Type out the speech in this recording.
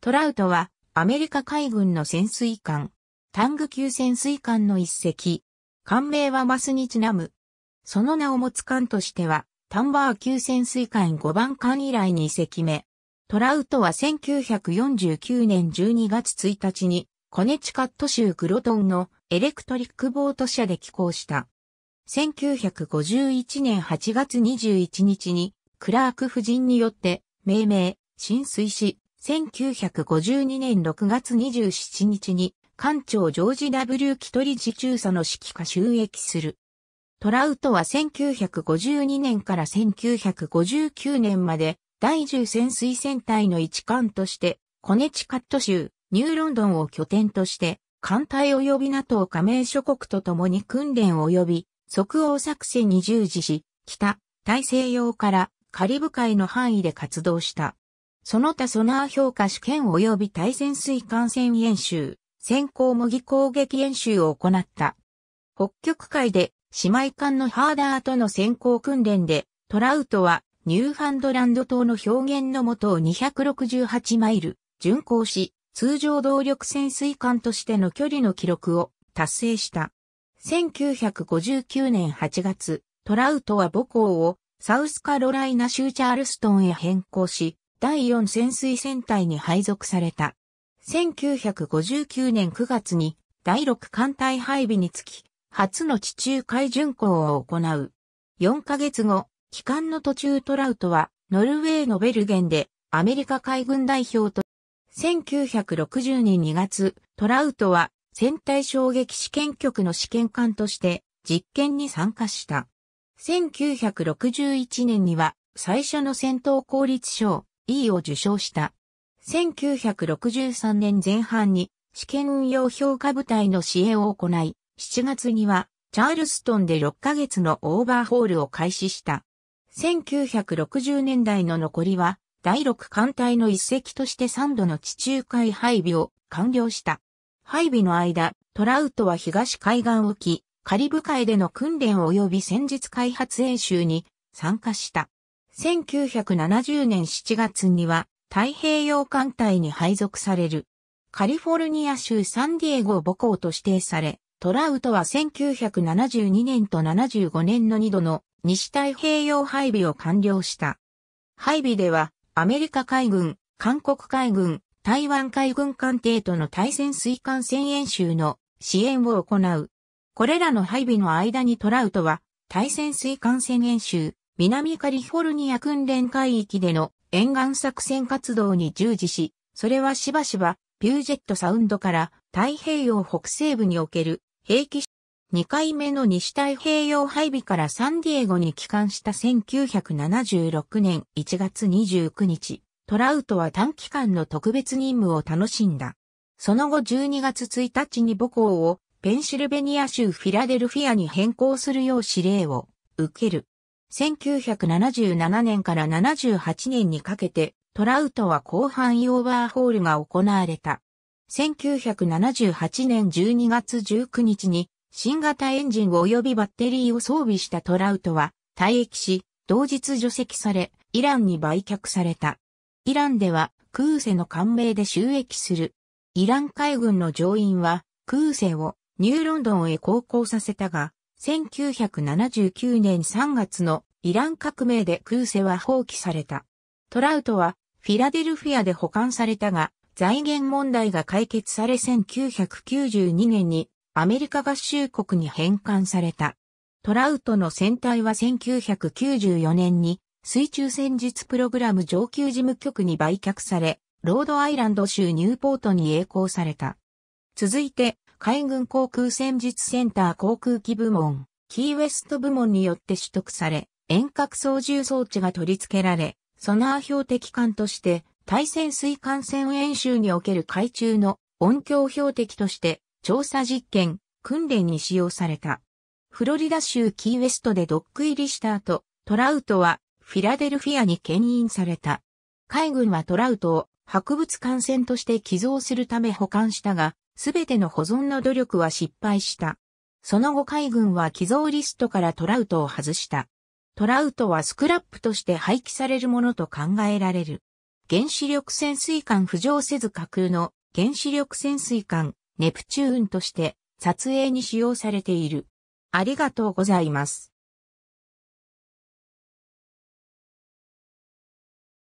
トラウトはアメリカ海軍の潜水艦、タング級潜水艦の一隻。艦名はマスにちなむ。その名を持つ艦としては、タンバー級潜水艦5番艦以来2隻目。トラウトは1949年12月1日に、コネチカット州グロトンのエレクトリックボート社で寄港した。1951年8月21日に、クラーク夫人によって、命名、浸水し、1952年6月27日に、艦長ジョージ W キトリジ中佐の指揮下収益する。トラウトは1952年から1959年まで第10潜水戦隊の一艦として、コネチカット州、ニューロンドンを拠点として、艦隊及び NATO 加盟諸国と共に訓練及び即応作戦に従事し、北、大西洋からカリブ海の範囲で活動した。その他ソナー評価試験及び対潜水艦船演習、先行模擬攻撃演習を行った。北極海で姉妹艦のハーダーとの先行訓練で、トラウトはニューファンドランド島の表現のもとを268マイル巡航し、通常動力潜水艦としての距離の記録を達成した。1959年8月、トラウトは母校をサウスカロライナ州チャールストンへ変更し、第4潜水戦隊に配属された。1959年9月に第6艦隊配備につき、初の地中海巡航を行う。4ヶ月後、帰還の途中トラウトは、ノルウェーのベルゲンで、アメリカ海軍代表と、1960年2月、トラウトは、戦隊衝撃試験局の試験官として、実験に参加した。1961年には、最初の戦闘効率賞、E を受賞した。1963年前半に試験運用評価部隊の支援を行い、7月にはチャールストンで6ヶ月のオーバーホールを開始した。1960年代の残りは第6艦隊の一隻として3度の地中海配備を完了した。配備の間、トラウトは東海岸沖、カリブ海での訓練及び戦術開発演習に参加した。1970年7月には太平洋艦隊に配属される。カリフォルニア州サンディエゴ母校と指定され、トラウトは1972年と75年の2度の西太平洋配備を完了した。配備ではアメリカ海軍、韓国海軍、台湾海軍艦艇との対戦水艦戦演習の支援を行う。これらの配備の間にトラウトは対戦水艦戦演習、南カリフォルニア訓練海域での沿岸作戦活動に従事し、それはしばしば、ピュージェットサウンドから太平洋北西部における兵器2回目の西太平洋配備からサンディエゴに帰還した1976年1月29日、トラウトは短期間の特別任務を楽しんだ。その後12月1日に母校をペンシルベニア州フィラデルフィアに変更するよう指令を受ける。1977年から78年にかけて、トラウトは広範囲オーバーホールが行われた。1978年12月19日に、新型エンジン及びバッテリーを装備したトラウトは、退役し、同日除籍され、イランに売却された。イランでは、クーセの官名で収益する。イラン海軍の乗員は、クーセをニューロンドンへ航行させたが、1979年3月のイラン革命でクーセは放棄された。トラウトはフィラデルフィアで保管されたが、財源問題が解決され1992年にアメリカ合衆国に返還された。トラウトの船体は1994年に水中戦術プログラム上級事務局に売却され、ロードアイランド州ニューポートに栄光された。続いて、海軍航空戦術センター航空機部門、キーウェスト部門によって取得され、遠隔操縦装置が取り付けられ、ソナー標的艦として、対潜水艦船演習における海中の音響標的として調査実験、訓練に使用された。フロリダ州キーウェストでドック入りした後、トラウトはフィラデルフィアに牽引された。海軍はトラウトを博物艦船として寄贈するため保管したが、すべての保存の努力は失敗した。その後海軍は寄贈リストからトラウトを外した。トラウトはスクラップとして廃棄されるものと考えられる。原子力潜水艦浮上せず架空の原子力潜水艦ネプチューンとして撮影に使用されている。ありがとうございます。